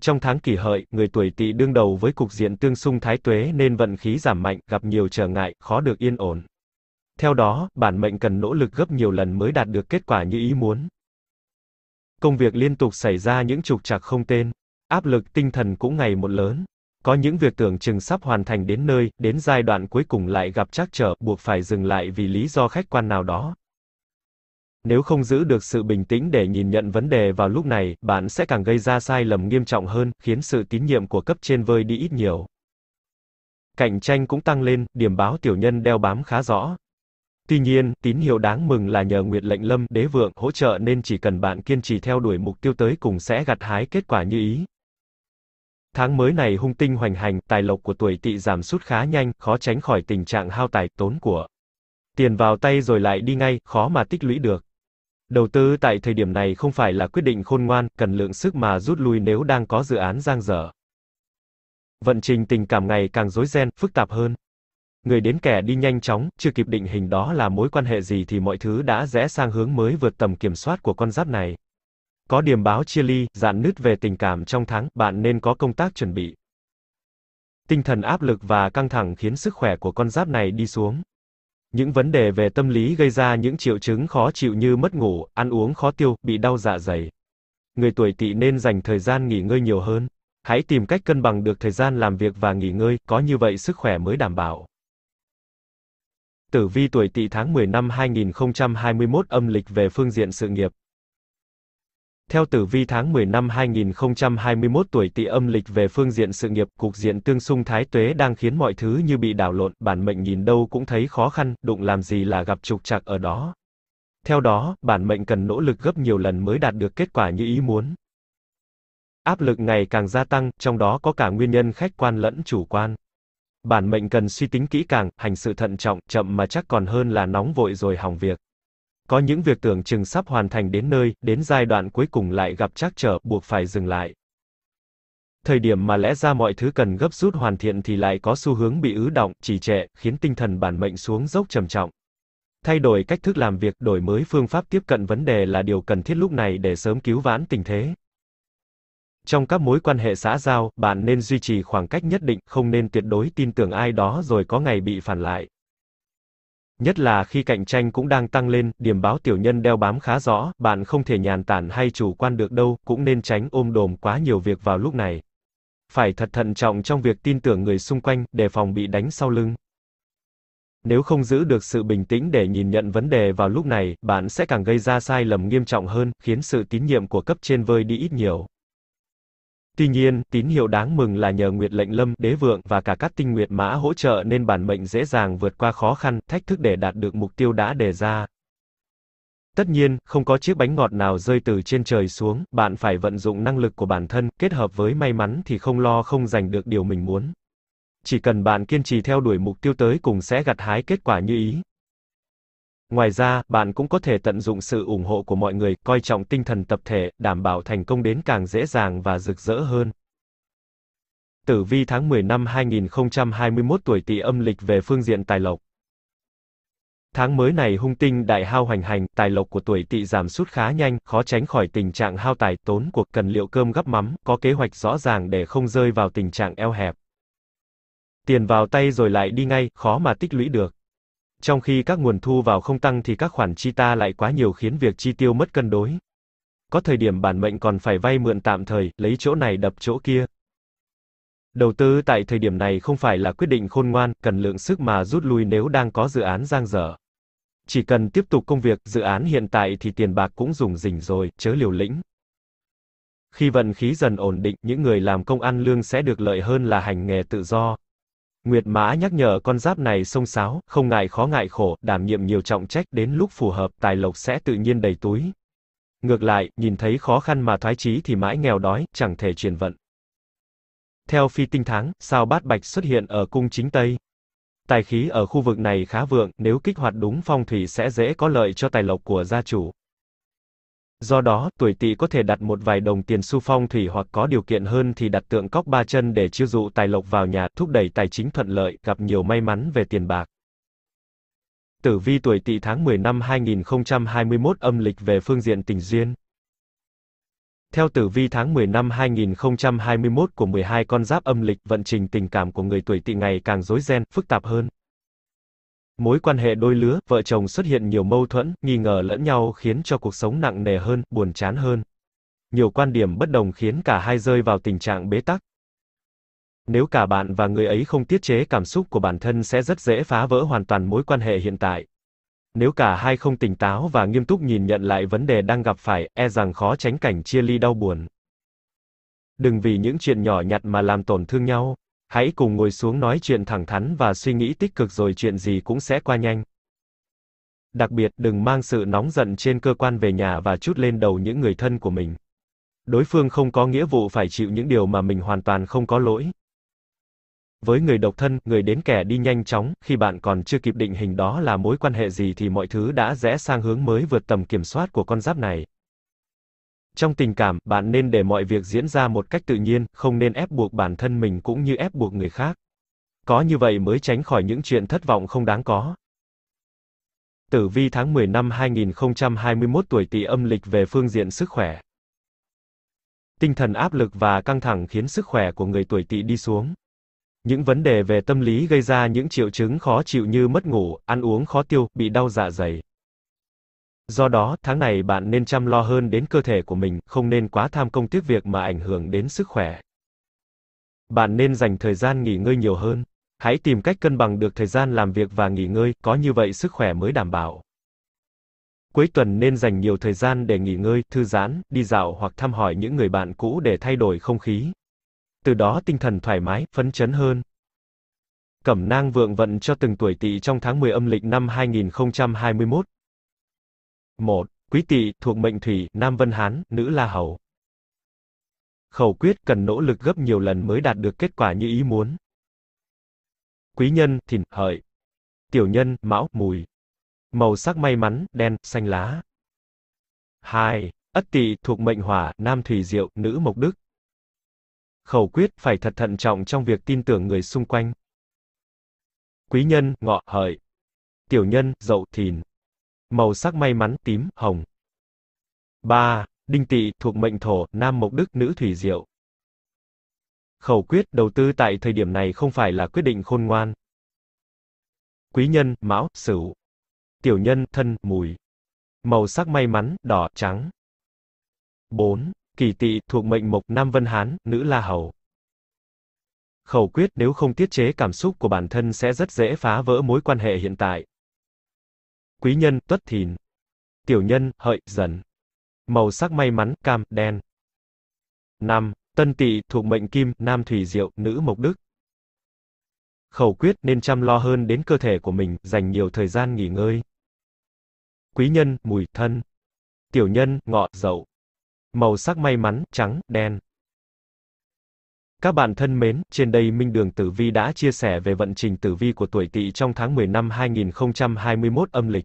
Trong tháng kỷ hợi, người tuổi tỵ đương đầu với cục diện tương xung thái tuế nên vận khí giảm mạnh, gặp nhiều trở ngại, khó được yên ổn. Theo đó, bản mệnh cần nỗ lực gấp nhiều lần mới đạt được kết quả như ý muốn. Công việc liên tục xảy ra những trục trặc không tên, áp lực tinh thần cũng ngày một lớn. Có những việc tưởng chừng sắp hoàn thành đến nơi, đến giai đoạn cuối cùng lại gặp trắc trở, buộc phải dừng lại vì lý do khách quan nào đó. Nếu không giữ được sự bình tĩnh để nhìn nhận vấn đề vào lúc này, bạn sẽ càng gây ra sai lầm nghiêm trọng hơn, khiến sự tín nhiệm của cấp trên vơi đi ít nhiều. Cạnh tranh cũng tăng lên, điểm báo tiểu nhân đeo bám khá rõ. Tuy nhiên, tín hiệu đáng mừng là nhờ Nguyệt Lệnh Lâm, Đế Vượng hỗ trợ nên chỉ cần bạn kiên trì theo đuổi mục tiêu tới cùng sẽ gặt hái kết quả như ý. Tháng mới này hung tinh hoành hành, tài lộc của tuổi tỵ giảm sút khá nhanh, khó tránh khỏi tình trạng hao tài, tốn của. Tiền vào tay rồi lại đi ngay, khó mà tích lũy được. Đầu tư tại thời điểm này không phải là quyết định khôn ngoan, cần lượng sức mà rút lui nếu đang có dự án giang dở. Vận trình tình cảm ngày càng rối ren, phức tạp hơn. Người đến kẻ đi nhanh chóng, chưa kịp định hình đó là mối quan hệ gì thì mọi thứ đã rẽ sang hướng mới vượt tầm kiểm soát của con giáp này. Có điểm báo chia ly, dạn nứt về tình cảm trong tháng, bạn nên có công tác chuẩn bị. Tinh thần áp lực và căng thẳng khiến sức khỏe của con giáp này đi xuống. Những vấn đề về tâm lý gây ra những triệu chứng khó chịu như mất ngủ, ăn uống khó tiêu, bị đau dạ dày. Người tuổi Tỵ nên dành thời gian nghỉ ngơi nhiều hơn. Hãy tìm cách cân bằng được thời gian làm việc và nghỉ ngơi, có như vậy sức khỏe mới đảm bảo. Tử vi tuổi Tỵ tháng 10 năm 2021 âm lịch về phương diện sự nghiệp. Theo tử vi tháng 10 năm 2021 tuổi tỵ âm lịch về phương diện sự nghiệp, cục diện tương xung thái tuế đang khiến mọi thứ như bị đảo lộn, bản mệnh nhìn đâu cũng thấy khó khăn, đụng làm gì là gặp trục trặc ở đó. Theo đó, bản mệnh cần nỗ lực gấp nhiều lần mới đạt được kết quả như ý muốn. Áp lực ngày càng gia tăng, trong đó có cả nguyên nhân khách quan lẫn chủ quan. Bản mệnh cần suy tính kỹ càng, hành sự thận trọng, chậm mà chắc còn hơn là nóng vội rồi hỏng việc. Có những việc tưởng chừng sắp hoàn thành đến nơi, đến giai đoạn cuối cùng lại gặp trắc trở, buộc phải dừng lại. Thời điểm mà lẽ ra mọi thứ cần gấp rút hoàn thiện thì lại có xu hướng bị ứ động, trì trệ, khiến tinh thần bản mệnh xuống dốc trầm trọng. Thay đổi cách thức làm việc, đổi mới phương pháp tiếp cận vấn đề là điều cần thiết lúc này để sớm cứu vãn tình thế. Trong các mối quan hệ xã giao, bạn nên duy trì khoảng cách nhất định, không nên tuyệt đối tin tưởng ai đó rồi có ngày bị phản lại. Nhất là khi cạnh tranh cũng đang tăng lên, điểm báo tiểu nhân đeo bám khá rõ, bạn không thể nhàn tản hay chủ quan được đâu, cũng nên tránh ôm đồm quá nhiều việc vào lúc này. Phải thật thận trọng trong việc tin tưởng người xung quanh, đề phòng bị đánh sau lưng. Nếu không giữ được sự bình tĩnh để nhìn nhận vấn đề vào lúc này, bạn sẽ càng gây ra sai lầm nghiêm trọng hơn, khiến sự tín nhiệm của cấp trên vơi đi ít nhiều. Tuy nhiên, tín hiệu đáng mừng là nhờ Nguyệt Lệnh Lâm, Đế Vượng và cả các tinh nguyệt mã hỗ trợ nên bản mệnh dễ dàng vượt qua khó khăn, thách thức để đạt được mục tiêu đã đề ra. Tất nhiên, không có chiếc bánh ngọt nào rơi từ trên trời xuống, bạn phải vận dụng năng lực của bản thân, kết hợp với may mắn thì không lo không giành được điều mình muốn. Chỉ cần bạn kiên trì theo đuổi mục tiêu tới cùng sẽ gặt hái kết quả như ý. Ngoài ra, bạn cũng có thể tận dụng sự ủng hộ của mọi người, coi trọng tinh thần tập thể, đảm bảo thành công đến càng dễ dàng và rực rỡ hơn. Tử vi tháng 10 năm 2021 tuổi Tỵ âm lịch về phương diện tài lộc. Tháng mới này hung tinh đại hao hoành hành, tài lộc của tuổi Tỵ giảm sút khá nhanh, khó tránh khỏi tình trạng hao tài tốn cuộc, cần liệu cơm gấp mắm, có kế hoạch rõ ràng để không rơi vào tình trạng eo hẹp. Tiền vào tay rồi lại đi ngay, khó mà tích lũy được. Trong khi các nguồn thu vào không tăng thì các khoản chi ta lại quá nhiều khiến việc chi tiêu mất cân đối. Có thời điểm bản mệnh còn phải vay mượn tạm thời, lấy chỗ này đập chỗ kia. Đầu tư tại thời điểm này không phải là quyết định khôn ngoan, cần lượng sức mà rút lui nếu đang có dự án giang dở. Chỉ cần tiếp tục công việc, dự án hiện tại thì tiền bạc cũng dùng rỉnh rồi, chớ liều lĩnh. Khi vận khí dần ổn định, những người làm công ăn lương sẽ được lợi hơn là hành nghề tự do. Nguyệt Mã nhắc nhở con giáp này sông sáo, không ngại khó ngại khổ, đảm nhiệm nhiều trọng trách, đến lúc phù hợp, tài lộc sẽ tự nhiên đầy túi. Ngược lại, nhìn thấy khó khăn mà thoái chí thì mãi nghèo đói, chẳng thể truyền vận. Theo phi tinh tháng, sao bát bạch xuất hiện ở cung chính Tây. Tài khí ở khu vực này khá vượng, nếu kích hoạt đúng phong thủy sẽ dễ có lợi cho tài lộc của gia chủ. Do đó, tuổi tỵ có thể đặt một vài đồng tiền xu phong thủy hoặc có điều kiện hơn thì đặt tượng cóc ba chân để chiêu dụ tài lộc vào nhà, thúc đẩy tài chính thuận lợi, gặp nhiều may mắn về tiền bạc. Tử vi tuổi tỵ tháng 10 năm 2021 âm lịch về phương diện tình duyên. Theo tử vi tháng 10 năm 2021 của 12 con giáp âm lịch, vận trình tình cảm của người tuổi tỵ ngày càng rối ren, phức tạp hơn. Mối quan hệ đôi lứa, vợ chồng xuất hiện nhiều mâu thuẫn, nghi ngờ lẫn nhau khiến cho cuộc sống nặng nề hơn, buồn chán hơn. Nhiều quan điểm bất đồng khiến cả hai rơi vào tình trạng bế tắc. Nếu cả bạn và người ấy không tiết chế cảm xúc của bản thân sẽ rất dễ phá vỡ hoàn toàn mối quan hệ hiện tại. Nếu cả hai không tỉnh táo và nghiêm túc nhìn nhận lại vấn đề đang gặp phải, e rằng khó tránh cảnh chia ly đau buồn. Đừng vì những chuyện nhỏ nhặt mà làm tổn thương nhau. Hãy cùng ngồi xuống nói chuyện thẳng thắn và suy nghĩ tích cực rồi chuyện gì cũng sẽ qua nhanh. Đặc biệt, đừng mang sự nóng giận trên cơ quan về nhà và chút lên đầu những người thân của mình. Đối phương không có nghĩa vụ phải chịu những điều mà mình hoàn toàn không có lỗi. Với người độc thân, người đến kẻ đi nhanh chóng, khi bạn còn chưa kịp định hình đó là mối quan hệ gì thì mọi thứ đã rẽ sang hướng mới vượt tầm kiểm soát của con giáp này. Trong tình cảm, bạn nên để mọi việc diễn ra một cách tự nhiên, không nên ép buộc bản thân mình cũng như ép buộc người khác. Có như vậy mới tránh khỏi những chuyện thất vọng không đáng có. Tử vi tháng 10 năm 2021 tuổi Tỵ âm lịch về phương diện sức khỏe. Tinh thần áp lực và căng thẳng khiến sức khỏe của người tuổi Tỵ đi xuống. Những vấn đề về tâm lý gây ra những triệu chứng khó chịu như mất ngủ, ăn uống khó tiêu, bị đau dạ dày. Do đó, tháng này bạn nên chăm lo hơn đến cơ thể của mình, không nên quá tham công tiếc việc mà ảnh hưởng đến sức khỏe. Bạn nên dành thời gian nghỉ ngơi nhiều hơn. Hãy tìm cách cân bằng được thời gian làm việc và nghỉ ngơi, có như vậy sức khỏe mới đảm bảo. Cuối tuần nên dành nhiều thời gian để nghỉ ngơi, thư giãn, đi dạo hoặc thăm hỏi những người bạn cũ để thay đổi không khí. Từ đó tinh thần thoải mái, phấn chấn hơn. Cẩm nang vượng vận cho từng tuổi tỵ trong tháng 10 âm lịch năm 2021. 1. Quý tỵ thuộc mệnh thủy, nam Vân Hán, nữ La Hầu. Khẩu quyết cần nỗ lực gấp nhiều lần mới đạt được kết quả như ý muốn. Quý nhân, thìn, hợi. Tiểu nhân, mão, mùi. Màu sắc may mắn, đen, xanh lá. 2. Ất tỵ thuộc mệnh hỏa, nam thủy diệu, nữ mộc đức. Khẩu quyết phải thật thận trọng trong việc tin tưởng người xung quanh. Quý nhân, ngọ, hợi. Tiểu nhân, dậu, thìn màu sắc may mắn tím, hồng. 3. Đinh tỵ thuộc mệnh thổ, nam mộc đức, nữ thủy diệu. Khẩu quyết đầu tư tại thời điểm này không phải là quyết định khôn ngoan. Quý nhân, mão, sửu. Tiểu nhân, thân, mùi. Màu sắc may mắn, đỏ, trắng. 4. Kỳ tỵ thuộc mệnh mộc, nam vân hán, nữ la hầu. Khẩu quyết nếu không tiết chế cảm xúc của bản thân sẽ rất dễ phá vỡ mối quan hệ hiện tại quý nhân, tuất thìn. Tiểu nhân, hợi, dần. Màu sắc may mắn, cam, đen. 5. Tân tỵ thuộc mệnh kim, nam thủy diệu, nữ mộc đức. Khẩu quyết nên chăm lo hơn đến cơ thể của mình, dành nhiều thời gian nghỉ ngơi. Quý nhân, mùi, thân. Tiểu nhân, ngọ, dậu. Màu sắc may mắn, trắng, đen. Các bạn thân mến, trên đây Minh Đường Tử Vi đã chia sẻ về vận trình tử vi của tuổi Tỵ trong tháng 10 năm 2021 âm lịch.